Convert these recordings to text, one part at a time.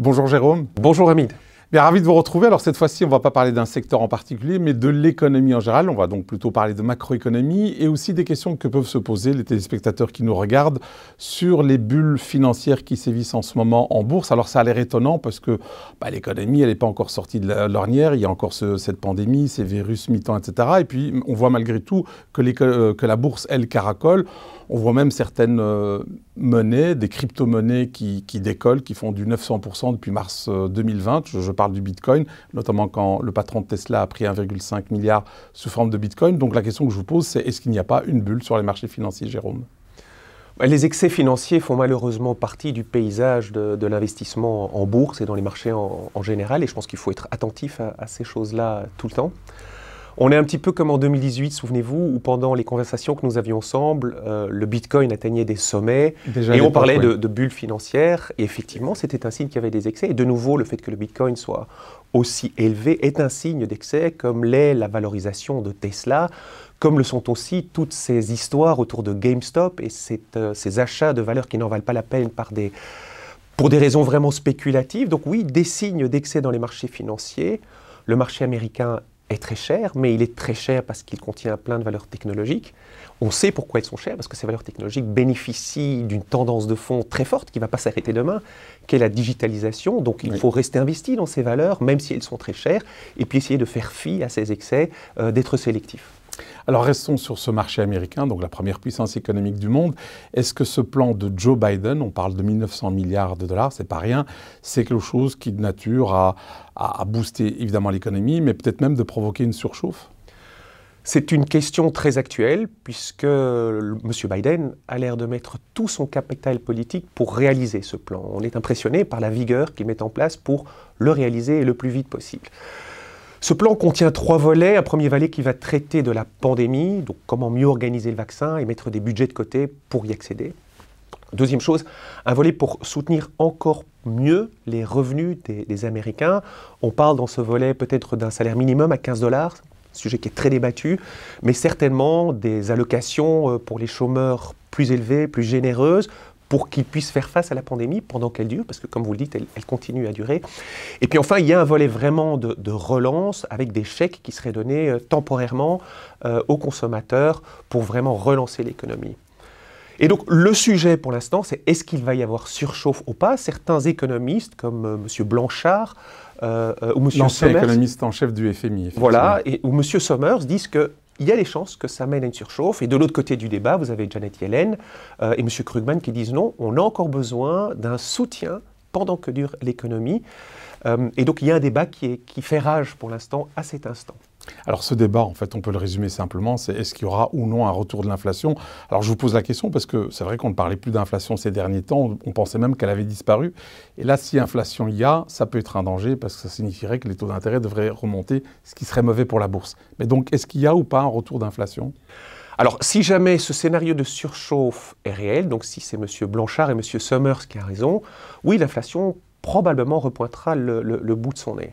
Bonjour Jérôme. Bonjour Hamid. Bien, ravi de vous retrouver. Alors cette fois-ci, on ne va pas parler d'un secteur en particulier, mais de l'économie en général. On va donc plutôt parler de macroéconomie et aussi des questions que peuvent se poser les téléspectateurs qui nous regardent sur les bulles financières qui sévissent en ce moment en bourse. Alors ça a l'air étonnant parce que bah, l'économie, elle n'est pas encore sortie de l'ornière. Il y a encore cette pandémie, ces virus mi-temps, etc. Et puis on voit malgré tout euh, que, la bourse, elle, caracole. On voit même certaines... Euh, des crypto-monnaies qui, décollent, qui font du 900% depuis mars 2020. Euh, je, parle du Bitcoin, notamment quand le patron de Tesla a pris 1,5 milliard sous forme de Bitcoin. Donc la question que je vous pose, c'est est-ce qu'il n'y a pas une bulle sur les marchés financiers, Jérôme les excès financiers font malheureusement partie du paysage de, l'investissement en bourse et dans les marchés en, général, et je pense qu'il faut être attentif à ces choses-là tout le temps. On est un petit peu comme en 2018, souvenez-vous, où pendant les conversations que nous avions ensemble, euh, le Bitcoin atteignait des sommets Déjà et on parlait de, bulles financières. Et effectivement, c'était un signe qu'il y avait des excès. Et de nouveau, le fait que le Bitcoin soit aussi élevé est un signe d'excès, comme l'est la valorisation de Tesla, comme le sont aussi toutes ces histoires autour de GameStop et euh, ces achats de valeurs qui n'en valent pas la peine pour des raisons vraiment spéculatives. Donc oui, des signes d'excès dans les marchés financiers. Le marché américain est très cher, mais il est très cher parce qu'il contient plein de valeurs technologiques. On sait pourquoi ils sont chers, parce que ces valeurs technologiques bénéficient d'une tendance de fond très forte qui ne va pas s'arrêter demain, qui est la digitalisation. Donc il faut rester investi dans ces valeurs, même si elles sont très chères, et puis essayer de faire fi à ces excès, euh, d'être sélectif. Alors restons sur ce marché américain, donc la première puissance économique du monde. Est-ce que ce plan de Joe Biden, on parle de 1900 milliards de dollars, c'est pas rien, c'est quelque chose qui de nature a à booster évidemment l'économie, mais peut-être même de provoquer une surchauffe c'est une question très actuelle puisque M. Biden a l'air de mettre tout son capital politique pour réaliser ce plan. On est impressionné par la vigueur qu'il met en place pour le réaliser le plus vite possible. Ce plan contient trois volets. Un premier volet qui va traiter de la pandémie, donc comment mieux organiser le vaccin et mettre des budgets de côté pour y accéder. Deuxième chose, un volet pour soutenir encore mieux les revenus des, Américains. On parle dans ce volet peut-être d'un salaire minimum à 15 dollars, sujet qui est très débattu, mais certainement des allocations euh, pour les chômeurs plus élevées, plus généreuses, pour qu'ils puissent faire face à la pandémie pendant qu'elle dure, parce que comme vous le dites, elle, continue à durer. Et puis enfin, il y a un volet vraiment de, relance avec des chèques qui seraient donnés euh, temporairement euh, aux consommateurs pour vraiment relancer l'économie. Et donc le sujet pour l'instant, c'est est-ce qu'il va y avoir surchauffe ou pas Certains économistes comme euh, M. Blanchard ou M. L'ancien économiste en chef du FMI. Voilà, ou M. Sommers disent que il y a des chances que ça mène à une surchauffe. Et de l'autre côté du débat, vous avez Janet Yellen euh, et M. Krugman qui disent non, on a encore besoin d'un soutien pendant que dure l'économie. Euh, et donc il y a un débat qui, qui fait rage pour l'instant, à cet instant. Alors ce débat, en fait, on peut le résumer simplement, c'est est-ce qu'il y aura ou non un retour de l'inflation Alors je vous pose la question parce que c'est vrai qu'on ne parlait plus d'inflation ces derniers temps, on pensait même qu'elle avait disparu. Et là, si inflation y a, ça peut être un danger parce que ça signifierait que les taux d'intérêt devraient remonter, ce qui serait mauvais pour la bourse. Mais donc, est-ce qu'il y a ou pas un retour d'inflation alors, si jamais ce scénario de surchauffe est réel, donc si c'est M. Blanchard et M. Summers qui a raison, oui, l'inflation probablement repointera le bout de son nez.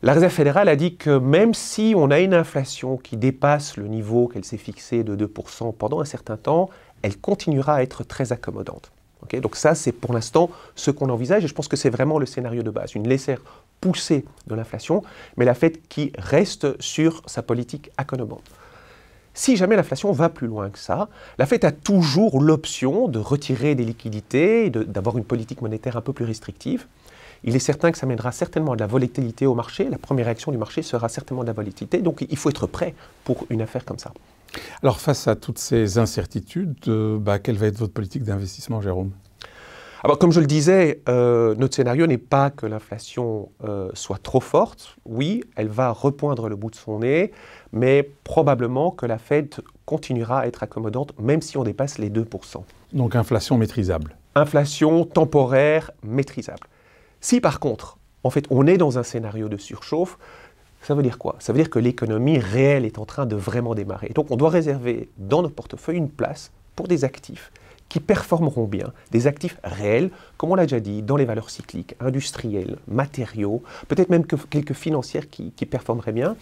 La Réserve fédérale a dit que même si on a une inflation qui dépasse le niveau qu'elle s'est fixé de 2% pendant un certain temps, elle continuera à être très accommodante. Donc ça, c'est pour l'instant ce qu'on envisage et je pense que c'est vraiment le scénario de base, une laisser poussée de l'inflation, mais la Fed qui reste sur sa politique accommodante. Si jamais l'inflation va plus loin que ça, la Fed a toujours l'option de retirer des liquidités, d'avoir une politique monétaire un peu plus restrictive. Il est certain que ça mènera certainement à de la volatilité au marché. La première réaction du marché sera certainement de la volatilité. Donc il faut être prêt pour une affaire comme ça. Alors face à toutes ces incertitudes, euh, bah, quelle va être votre politique d'investissement, Jérôme alors, ah bah, comme je le disais, euh, notre scénario n'est pas que l'inflation euh, soit trop forte. Oui, elle va repoindre le bout de son nez, mais probablement que la Fed continuera à être accommodante, même si on dépasse les 2%. Donc, inflation maîtrisable. Inflation temporaire maîtrisable. Si par contre, en fait, on est dans un scénario de surchauffe, ça veut dire quoi Ça veut dire que l'économie réelle est en train de vraiment démarrer. donc on doit réserver dans nos portefeuilles une place pour des actifs qui performeront bien, des actifs réels, comme on l'a déjà dit, dans les valeurs cycliques, industrielles, matériaux, peut-être même quelques financières qui, performeraient bien,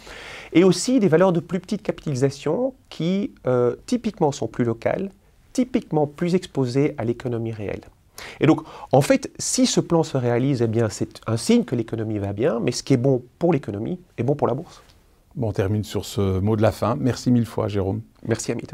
et aussi des valeurs de plus petite capitalisation qui euh, typiquement sont plus locales, typiquement plus exposées à l'économie réelle. Et donc, en fait, si ce plan se réalise, eh bien, c'est un signe que l'économie va bien, mais ce qui est bon pour l'économie est bon pour la bourse. on termine sur ce mot de la fin. Merci mille fois, Jérôme. Merci, Amit.